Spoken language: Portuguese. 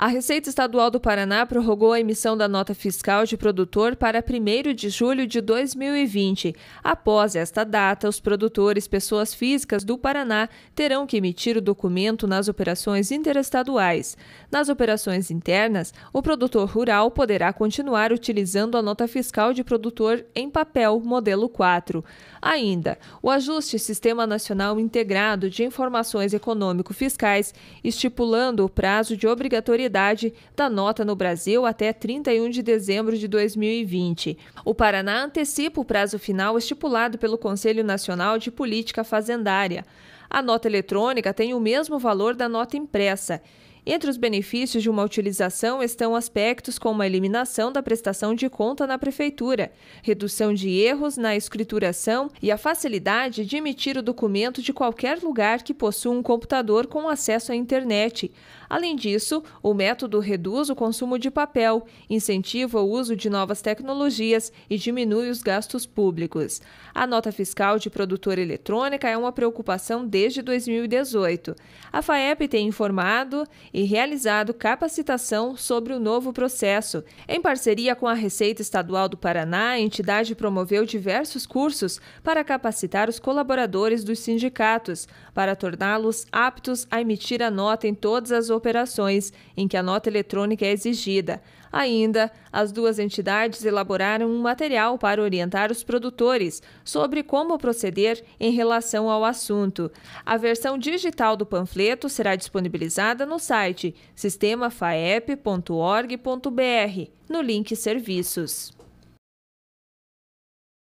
A Receita Estadual do Paraná prorrogou a emissão da nota fiscal de produtor para 1 de julho de 2020. Após esta data, os produtores, pessoas físicas do Paraná, terão que emitir o documento nas operações interestaduais. Nas operações internas, o produtor rural poderá continuar utilizando a nota fiscal de produtor em papel, modelo 4. Ainda, o ajuste Sistema Nacional Integrado de Informações Econômico-Fiscais, estipulando o prazo de obrigatoriedade da nota no Brasil até 31 de dezembro de 2020. O Paraná antecipa o prazo final estipulado pelo Conselho Nacional de Política Fazendária. A nota eletrônica tem o mesmo valor da nota impressa entre os benefícios de uma utilização estão aspectos como a eliminação da prestação de conta na prefeitura, redução de erros na escrituração e a facilidade de emitir o documento de qualquer lugar que possua um computador com acesso à internet. Além disso, o método reduz o consumo de papel, incentiva o uso de novas tecnologias e diminui os gastos públicos. A nota fiscal de produtora eletrônica é uma preocupação desde 2018. A FAEP tem informado e realizado capacitação sobre o novo processo. Em parceria com a Receita Estadual do Paraná, a entidade promoveu diversos cursos para capacitar os colaboradores dos sindicatos, para torná-los aptos a emitir a nota em todas as operações em que a nota eletrônica é exigida. Ainda, as duas entidades elaboraram um material para orientar os produtores sobre como proceder em relação ao assunto. A versão digital do panfleto será disponibilizada no site sistemafaep.org.br, no link Serviços.